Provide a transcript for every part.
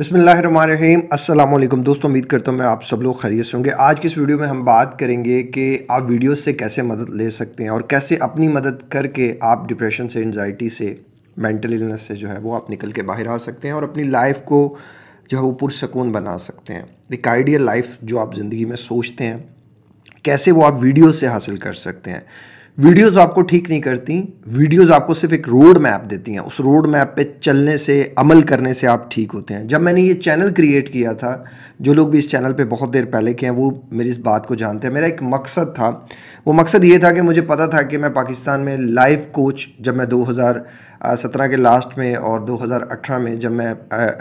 बसमीम अल्लाम दोस्तों उम्मीद करता हूँ मैं आप सब लोग खरीद होंगे आज की इस वीडियो में हम बात करेंगे कि आप वीडियो से कैसे मदद ले सकते हैं और कैसे अपनी मदद करके आप डिप्रेशन से एनजाइटी से मेंटल इलनेस से जो है वो आप निकल के बाहर आ सकते हैं और अपनी लाइफ को जो है वो पुरसकून बना सकते हैं एक आइडियल लाइफ जो आप ज़िंदगी में सोचते हैं कैसे वो आप वीडियो से हासिल कर सकते हैं वीडियोस आपको ठीक नहीं करती वीडियोस आपको सिर्फ एक रोड मैप देती हैं उस रोड मैप पे चलने से अमल करने से आप ठीक होते हैं जब मैंने ये चैनल क्रिएट किया था जो लोग भी इस चैनल पे बहुत देर पहले के हैं वो मेरी इस बात को जानते हैं मेरा एक मकसद था वो मकसद ये था कि मुझे पता था कि मैं पाकिस्तान में लाइव कोच जब मैं दो के लास्ट में और दो में जब मैं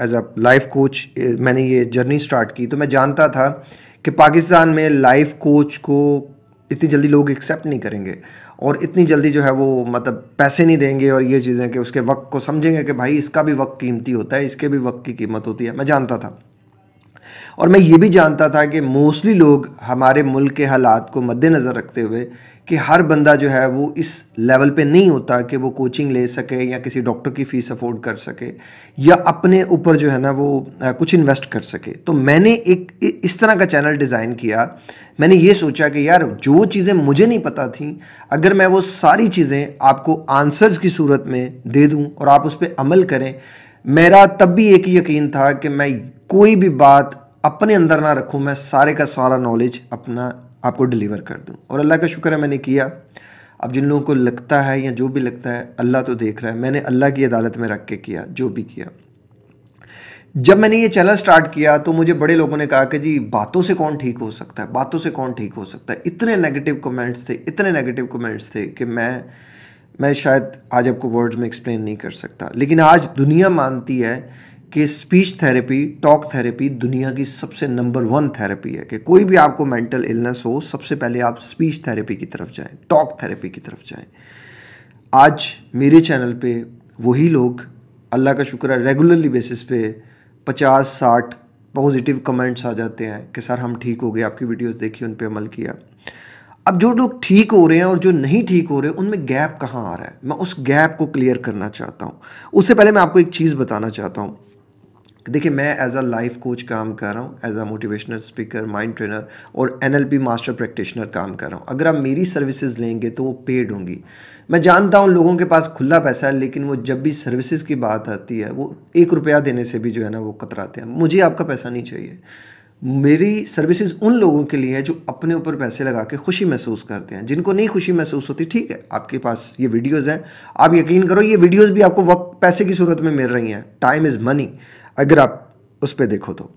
एज अ लाइफ कोच मैंने ये जर्नी स्टार्ट की तो मैं जानता था कि पाकिस्तान में लाइफ कोच को इतनी जल्दी लोग एक्सेप्ट नहीं करेंगे और इतनी जल्दी जो है वो मतलब पैसे नहीं देंगे और ये चीज़ें कि उसके वक्त को समझेंगे कि भाई इसका भी वक्त कीमती होता है इसके भी वक्त की कीमत होती है मैं जानता था और मैं ये भी जानता था कि मोस्टली लोग हमारे मुल्क के हालात को मद्देनज़र रखते हुए कि हर बंदा जो है वो इस लेवल पे नहीं होता कि वो कोचिंग ले सके या किसी डॉक्टर की फ़ीस अफोर्ड कर सके या अपने ऊपर जो है ना वो कुछ इन्वेस्ट कर सके तो मैंने एक इस तरह का चैनल डिज़ाइन किया मैंने ये सोचा कि यार जो चीज़ें मुझे नहीं पता थी अगर मैं वो सारी चीज़ें आपको आंसर्स की सूरत में दे दूँ और आप उस पर अमल करें मेरा तब भी एक यकीन था कि मैं कोई भी बात अपने अंदर ना रखूँ मैं सारे का सारा नॉलेज अपना आपको डिलीवर कर दूँ और अल्लाह का शुक्र है मैंने किया अब जिन लोगों को लगता है या जो भी लगता है अल्लाह तो देख रहा है मैंने अल्लाह की अदालत में रख के किया जो भी किया जब मैंने ये चैनल स्टार्ट किया तो मुझे बड़े लोगों ने कहा कि जी बातों से कौन ठीक हो सकता है बातों से कौन ठीक हो सकता है इतने नेगेटिव कमेंट्स थे इतने नेगेटिव कमेंट्स थे कि मैं मैं शायद आज आपको वर्ड्स में एक्सप्लेन नहीं कर सकता लेकिन आज दुनिया मानती है कि स्पीच थेरेपी टॉक थेरेपी दुनिया की सबसे नंबर वन थेरेपी है कि कोई भी आपको मेंटल इलनेस हो सबसे पहले आप स्पीच थेरेपी की तरफ जाएं टॉक थेरेपी की तरफ जाएं आज मेरे चैनल पे वही लोग अल्लाह का शुक्र है रेगुलरली बेसिस पे पचास साठ पॉजिटिव कमेंट्स आ जाते हैं कि सर हम ठीक हो गए आपकी वीडियोस देखी उन पर अमल किया अब जो लोग ठीक हो रहे हैं और जो नहीं ठीक हो रहे उनमें गैप कहाँ आ रहा है मैं उस गैप को क्लियर करना चाहता हूँ उससे पहले मैं आपको एक चीज़ बताना चाहता हूँ देखिए मैं एज अ लाइफ कोच काम कर रहा हूँ as a motivational speaker mind trainer और एन मास्टर प्रैक्टिशनर काम कर रहा हूँ अगर आप मेरी सर्विसेज लेंगे तो वो पेड होंगी मैं जानता हूँ लोगों के पास खुला पैसा है लेकिन वो जब भी सर्विसेज की बात आती है वो एक रुपया देने से भी जो है ना वो कतराते हैं मुझे आपका पैसा नहीं चाहिए मेरी सर्विसेज उन लोगों के लिए है जो अपने ऊपर पैसे लगा के खुशी महसूस करते हैं जिनको नहीं खुशी महसूस होती ठीक है आपके पास ये वीडियोस हैं आप यकीन करो ये वीडियोस भी आपको वक्त पैसे की सूरत में मिल रही हैं टाइम इज़ मनी अगर आप उस पर देखो तो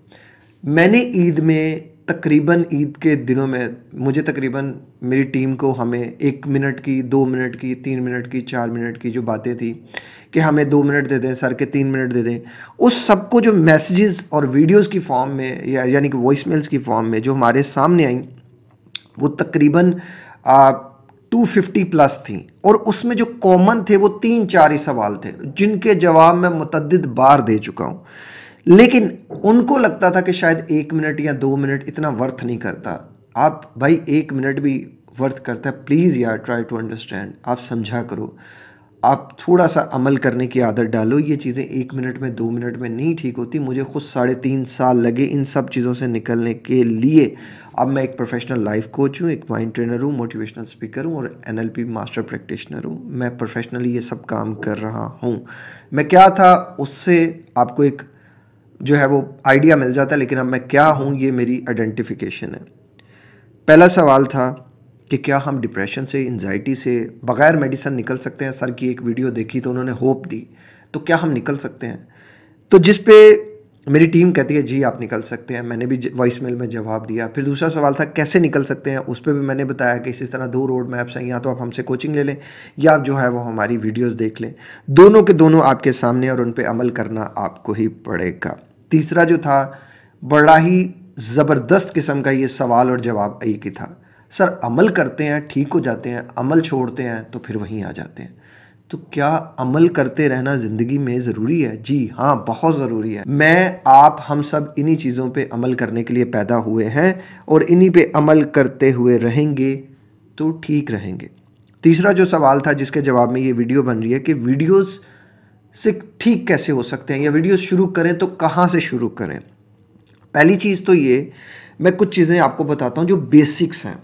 मैंने ईद में तकरीबन ईद के दिनों में मुझे तकरीबन मेरी टीम को हमें एक मिनट की दो मिनट की तीन मिनट की चार मिनट की जो बातें थी कि हमें दो मिनट दे दें सर के तीन मिनट दे दें उस सबको जो मैसेजेस और वीडियोस की फॉर्म में या यानी कि वॉइस मेल्स की फॉर्म में जो हमारे सामने आई वो तकरीबन टू फिफ्टी प्लस थी और उसमें जो कॉमन थे वो तीन चार ही सवाल थे जिनके जवाब मैं मतदद बार दे चुका हूँ लेकिन उनको लगता था कि शायद एक मिनट या दो मिनट इतना वर्थ नहीं करता आप भाई एक मिनट भी वर्थ करता है प्लीज़ यार ट्राई टू अंडरस्टैंड आप समझा करो आप थोड़ा सा अमल करने की आदत डालो ये चीज़ें एक मिनट में दो मिनट में नहीं ठीक होती मुझे खुद साढ़े तीन साल लगे इन सब चीज़ों से निकलने के लिए अब मैं एक प्रोफेशनल लाइफ कोच हूँ एक माइंड ट्रेनर हूँ मोटिवेशनल स्पीकर हूँ और एनएलपी मास्टर प्रैक्टिशनर हूँ मैं प्रोफेशनली ये सब काम कर रहा हूँ मैं क्या था उससे आपको एक जो है वो आइडिया मिल जाता है लेकिन अब मैं क्या हूँ ये मेरी आइडेंटिफिकेशन है पहला सवाल था कि क्या हम डिप्रेशन से एनजाइटी से बग़ैर मेडिसन निकल सकते हैं सर की एक वीडियो देखी तो उन्होंने होप दी तो क्या हम निकल सकते हैं तो जिस पे मेरी टीम कहती है जी आप निकल सकते हैं मैंने भी वॉइस मेल में जवाब दिया फिर दूसरा सवाल था कैसे निकल सकते हैं उस पर भी मैंने बताया कि इसी तरह दो रोड मैप्स हैं या तो आप हमसे कोचिंग ले लें या आप जो है वो हमारी वीडियोस देख लें दोनों के दोनों आपके सामने और उन पर अमल करना आपको ही पड़ेगा तीसरा जो था बड़ा ही ज़बरदस्त किस्म का ये सवाल और जवाब एक ही था सर अमल करते हैं ठीक हो जाते हैं अमल छोड़ते हैं तो फिर वहीं आ जाते हैं तो क्या अमल करते रहना ज़िंदगी में ज़रूरी है जी हाँ बहुत ज़रूरी है मैं आप हम सब इन्हीं चीज़ों पे अमल करने के लिए पैदा हुए हैं और इन्हीं पे अमल करते हुए रहेंगे तो ठीक रहेंगे तीसरा जो सवाल था जिसके जवाब में ये वीडियो बन रही है कि वीडियोज़ से ठीक कैसे हो सकते हैं या वीडियो शुरू करें तो कहाँ से शुरू करें पहली चीज़ तो ये मैं कुछ चीज़ें आपको बताता हूँ जो बेसिक्स हैं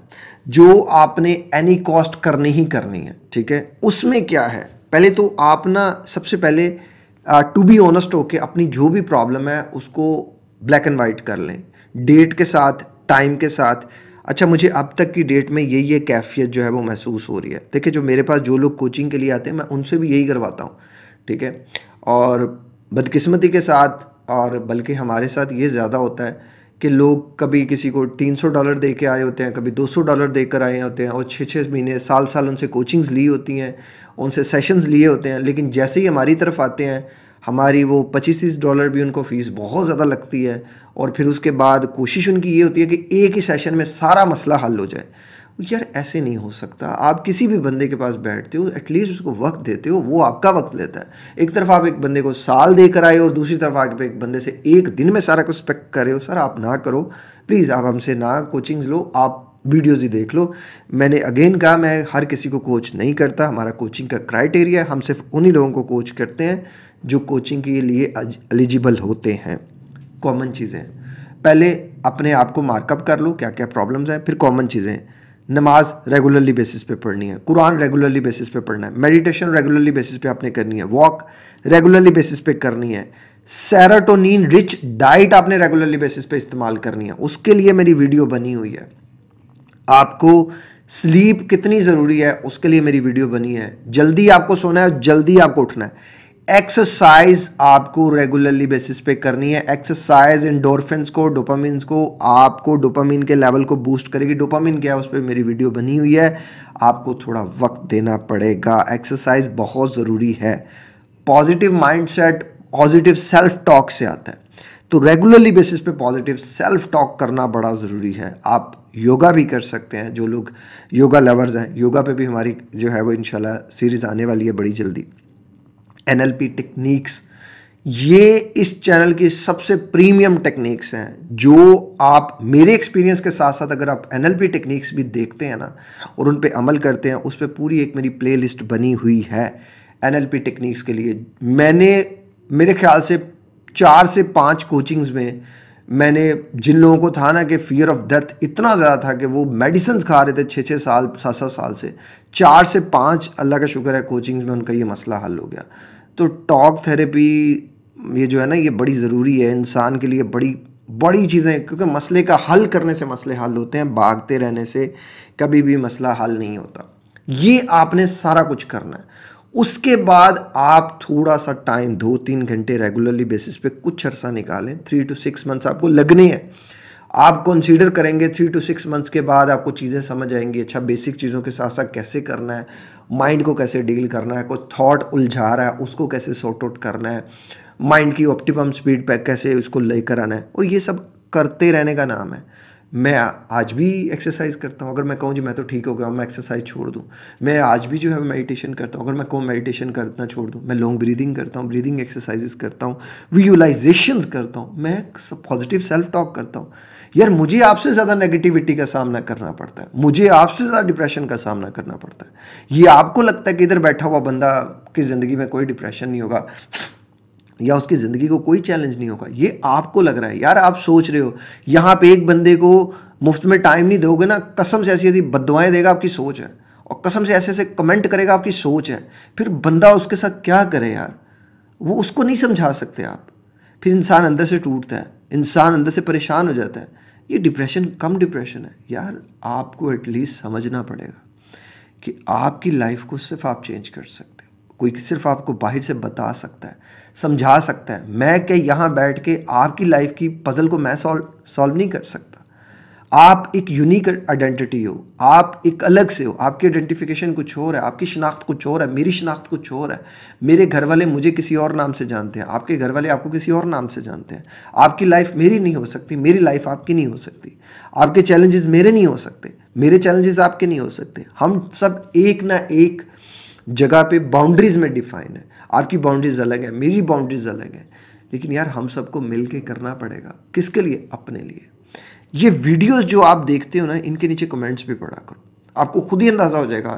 जो आपने एनी कॉस्ट करनी ही करनी है ठीक है उसमें क्या है पहले तो आप ना सबसे पहले टू बी ऑनेस्ट होके अपनी जो भी प्रॉब्लम है उसको ब्लैक एंड वाइट कर लें डेट के साथ टाइम के साथ अच्छा मुझे अब तक की डेट में ये ये कैफियत जो है वो महसूस हो रही है देखिए जो मेरे पास जो लोग कोचिंग के लिए आते हैं मैं उनसे भी यही करवाता हूँ ठीक है और बदकिस्मती के साथ और बल्कि हमारे साथ ये ज़्यादा होता है कि लोग कभी किसी को 300 डॉलर दे के आए होते हैं कभी 200 डॉलर दे कर आए होते हैं और छः छः महीने साल साल उनसे कोचिंग्स ली होती हैं उनसे सेशंस लिए होते हैं लेकिन जैसे ही हमारी तरफ आते हैं हमारी वो पच्चीस तीस डॉलर भी उनको फ़ीस बहुत ज़्यादा लगती है और फिर उसके बाद कोशिश उनकी ये होती है कि एक ही सेशन में सारा मसला हल हो जाए यार ऐसे नहीं हो सकता आप किसी भी बंदे के पास बैठते हो एटलीस्ट उसको वक्त देते हो वो आपका वक्त लेता है एक तरफ आप एक बंदे को साल देकर आए और दूसरी तरफ आप एक बंदे से एक दिन में सारा कुछ स्पेक्ट कर रहे हो सर आप ना करो प्लीज़ आप हमसे ना कोचिंग्स लो आप वीडियोज़ ही देख लो मैंने अगेन कहा मैं हर किसी को कोच नहीं करता हमारा कोचिंग का क्राइटेरिया हम सिर्फ उन्हीं लोगों को कोच करते हैं जो कोचिंग के लिए एलिजिबल होते हैं कॉमन चीज़ें पहले अपने आप को मार्कअप कर लो क्या क्या प्रॉब्लम्स हैं फिर कॉमन चीज़ें नमाज रेगुलरली बेसिस पे पढ़नी है कुरान रेगुलरली बेसिस पे पढ़ना है मेडिटेशन रेगुलरली बेसिस पे आपने करनी है वॉक रेगुलरली बेसिस पे करनी है सेराटोनिन रिच डाइट आपने रेगुलरली बेसिस पे इस्तेमाल करनी है उसके लिए मेरी वीडियो बनी हुई है आपको स्लीप कितनी ज़रूरी है उसके लिए मेरी वीडियो बनी है जल्दी आपको सोना है जल्दी आपको उठना है एक्सरसाइज आपको रेगुलरली बेसिस पे करनी है एक्सरसाइज इंडोरफिनस को डोपामिन को आपको डोपामिन के लेवल को बूस्ट करेगी डोपामिन क्या है उस पर मेरी वीडियो बनी हुई है आपको थोड़ा वक्त देना पड़ेगा एक्सरसाइज बहुत ज़रूरी है positive set positive self talk से आता है तो रेगुलरली बेसिस पे पॉजिटिव सेल्फ टॉक करना बड़ा ज़रूरी है आप योगा भी कर सकते हैं जो लोग योगा लवर्स हैं योगा पे भी हमारी जो है वो इंशाल्लाह सीरीज़ आने वाली है बड़ी जल्दी एनएलपी टेक्निक्स ये इस चैनल की सबसे प्रीमियम टेक्निक्स हैं जो आप मेरे एक्सपीरियंस के साथ साथ अगर आप एनएलपी टेक्निक्स भी देखते हैं ना और उन पर अमल करते हैं उस पर पूरी एक मेरी लिस्ट बनी हुई है पी टेक्निक्स के लिए मैंने मेरे ख्याल से चार से पाँच कोचिंग्स में मैंने जिन लोगों को था ना कि फियर ऑफ डेथ इतना ज़्यादा था कि वो मेडिसन्स खा रहे थे छः छः साल सात सात साल से चार से पाँच अल्लाह का शुक्र है कोचिंग्स में उनका ये मसला हल हो गया तो टॉक थेरेपी ये जो है ना ये बड़ी ज़रूरी है इंसान के लिए बड़ी बड़ी चीज़ें क्योंकि मसले का हल करने से मसले हल होते हैं भागते रहने से कभी भी मसला हल नहीं होता ये आपने सारा कुछ करना है उसके बाद आप थोड़ा सा टाइम दो तीन घंटे रेगुलरली बेसिस पे कुछ अरसा निकालें थ्री टू सिक्स मंथ्स आपको लगने हैं आप कंसीडर करेंगे थ्री टू सिक्स मंथ्स के बाद आपको चीज़ें समझ आएंगी अच्छा बेसिक चीज़ों के साथ साथ कैसे करना है माइंड को कैसे डील करना है कोई थॉट उलझा रहा है उसको कैसे सॉर्ट आउट करना है माइंड की ऑप्टिमम स्पीड पर कैसे उसको लेकर आना है और ये सब करते रहने का नाम है मैं आज भी एक्सरसाइज करता हूँ अगर मैं कहूँ जी मैं तो ठीक हो गया मैं एक्सरसाइज छोड़ दूँ मैं आज भी जो है मेडिटेशन करता हूँ अगर मैं कहूँ मेडिटेशन करना छोड़ दूँ मैं लॉन्ग ब्रीदिंग करता हूँ ब्रीदिंग एक्सरसाइजेस करता हूँ विजुअलाइजेशन करता हूँ मैं पॉजिटिव सेल्फ टॉक करता हूँ यार मुझे आपसे ज़्यादा नेगेटिविटी का सामना करना पड़ता है मुझे आपसे ज़्यादा डिप्रेशन का सामना करना पड़ता है ये आपको लगता है कि इधर बैठा हुआ बंदा की ज़िंदगी में कोई डिप्रेशन नहीं होगा या उसकी ज़िंदगी को कोई चैलेंज नहीं होगा ये आपको लग रहा है यार आप सोच रहे हो यहाँ पे एक बंदे को मुफ्त में टाइम नहीं दोगे ना कसम से ऐसी ऐसी बदवाएँ देगा आपकी सोच है और कसम से ऐसे ऐसे कमेंट करेगा आपकी सोच है फिर बंदा उसके साथ क्या करे यार वो उसको नहीं समझा सकते आप फिर इंसान अंदर से टूटता है इंसान अंदर से परेशान हो जाता है ये डिप्रेशन कम डिप्रेशन है यार आपको एटलीस्ट समझना पड़ेगा कि आपकी लाइफ को सिर्फ आप चेंज कर सकते हो कोई सिर्फ आपको बाहर से बता सकता है समझा सकता है मैं क्या यहाँ बैठ के आपकी लाइफ की पज़ल को मैं सॉल्व सॉल्व नहीं कर सकता आप एक यूनिक आइडेंटिटी हो आप एक अलग से हो आपकी आइडेंटिफिकेशन कुछ और है आपकी शिनाख्त कुछ और है मेरी शिनाख्त कुछ और है मेरे घर वाले मुझे किसी और नाम से जानते हैं आपके घर वाले आपको किसी और नाम से जानते हैं आपकी लाइफ मेरी नहीं हो सकती मेरी लाइफ आपकी नहीं हो सकती आपके चैलेंजेस मेरे नहीं हो सकते मेरे चैलेंजेस आपके नहीं हो सकते हम सब एक ना एक जगह पर बाउंड्रीज में डिफाइन है आपकी बाउंड्रीज अलग है मेरी बाउंड्रीज अलग है लेकिन यार हम सबको मिल के करना पड़ेगा किसके लिए अपने लिए ये वीडियोस जो आप देखते हो ना इनके नीचे कमेंट्स भी पढ़ा करो आपको खुद ही अंदाज़ा हो जाएगा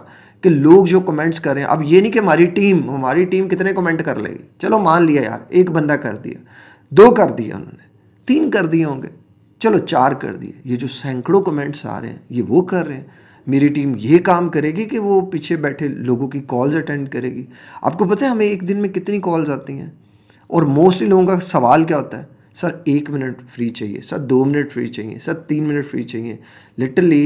कि लोग जो कमेंट्स कर रहे हैं अब ये नहीं कि हमारी टीम हमारी टीम कितने कमेंट कर लेगी चलो मान लिया यार एक बंदा कर दिया दो कर दिया उन्होंने तीन कर दिए होंगे चलो चार कर दिए ये जो सैकड़ों कमेंट्स आ रहे हैं ये वो कर रहे हैं मेरी टीम ये काम करेगी कि वो पीछे बैठे लोगों की कॉल्स अटेंड करेगी आपको पता है हमें एक दिन में कितनी कॉल्स आती हैं और मोस्टली लोगों का सवाल क्या होता है सर एक मिनट फ्री चाहिए सर दो मिनट फ्री चाहिए सर तीन मिनट फ्री चाहिए लिटरली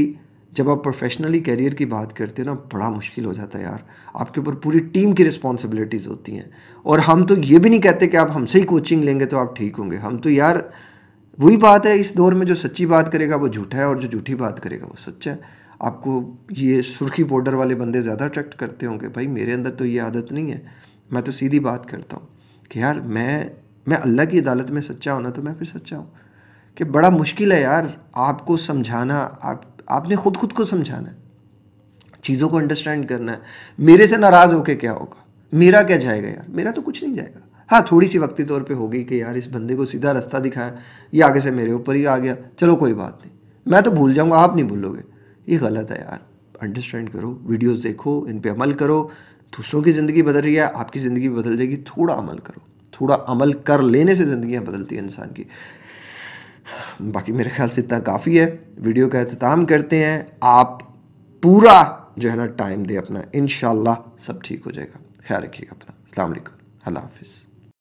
जब आप प्रोफेशनली करियर की बात करते हो ना बड़ा मुश्किल हो जाता है यार आपके ऊपर पूरी टीम की रिस्पॉन्सिबिलिटीज़ होती हैं और हम तो ये भी नहीं कहते कि आप हमसे ही कोचिंग लेंगे तो आप ठीक होंगे हम तो यार वही बात है इस दौर में जो सच्ची बात करेगा वो झूठा है और जो झूठी बात करेगा वो सच्चा है आपको ये सुर्खी पाउडर वाले बंदे ज़्यादा अट्रैक्ट करते होंगे भाई मेरे अंदर तो ये आदत नहीं है मैं तो सीधी बात करता हूँ कि यार मैं मैं अल्लाह की अदालत में सच्चा होना तो मैं फिर सच्चा हूँ कि बड़ा मुश्किल है यार आपको समझाना आप आपने खुद खुद को समझाना है चीज़ों को अंडरस्टैंड करना है मेरे से नाराज़ होके क्या होगा मेरा क्या जाएगा यार मेरा तो कुछ नहीं जाएगा हाँ थोड़ी सी वक्ती तौर पे होगी कि यार इस बंदे को सीधा रास्ता दिखाया ये आगे से मेरे ऊपर ही आ गया चलो कोई बात नहीं मैं तो भूल जाऊँगा आप नहीं भूलोगे ये गलत है यार अंडरस्टैंड करो वीडियोज़ देखो इन पर अमल करो दूसरों की ज़िंदगी बदल रही है आपकी ज़िंदगी बदल जाएगी थोड़ा अमल करो थोड़ा अमल कर लेने से ज़िंदियाँ बदलती हैं इंसान की बाकी मेरे ख्याल से इतना काफ़ी है वीडियो का अहतमाम करते हैं आप पूरा जो है ना टाइम दे अपना इन सब ठीक हो जाएगा ख्याल रखिएगा अपना अलैक्म अल्लाह हाफिज़